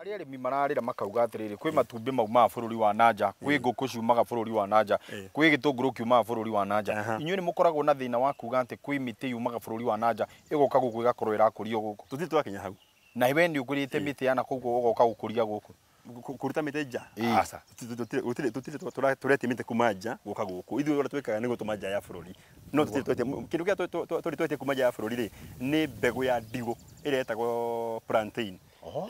arä arä mi mararä ra makauga atä rä rä kwä matumbä maumaga bå rå ri wa nanja kwä mm. ngå ciumaga bå rå ri wa nanja mm. kwä gä tå ngå rå kiumaga bå rå ri wa nanja inyuä nä må koragwo na thä na wa kuga atä kwä mä yumaga bå rå ri wa nanja ä goka gå kå ĩgakorwo ä twakinya hau na we nä å ngå yana koguo å goka gå kå ria nja tå retie mä te kuma nja gå ka gå kå ithuä å rä nä nja ya bå no kä ndå kä kuma nja ya bå rå ri rä mbegå ya ndigå ä plantain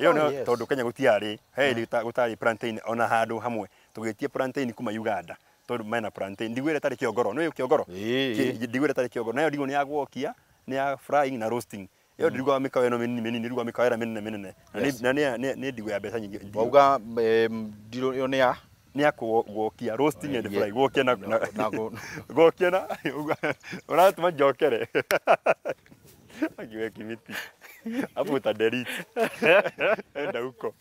iyo oh, nä tondå kenya gå tiarä he gå tarä plantain ona handå hamwe tå gä tie plantain kuma uganda tondå mena plantain ndigwä re tarä kä ongoro nä kä ongoro ndigwä re tarä kä ongoro nayo ndigå nä ya gwokia ya frying na roasting yo mm. ndirugaga mikawa ino minini minini ndirugaga mikawa ira minene minene na nä ndigå ya mbeca nyingä wauga ndirå yo nä ya nä akwokia roasting and fry gwokia na gwokia na å ratå ma njokere akiwe kimiti hapo utadelete enda huko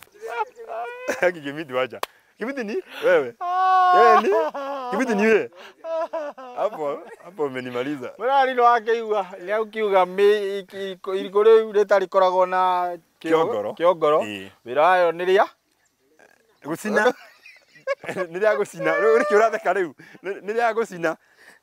kikimiti waja kibidi ni wewe wewe ni kibidi ni wewe hapo hapo umenimaliza mrari no akeiwa leo kiuga mi iriko riu ritari koragwo na kiongoro kiongoro wira wayo ni ria gucina nä rä a gå cina rä kä å u nä rä a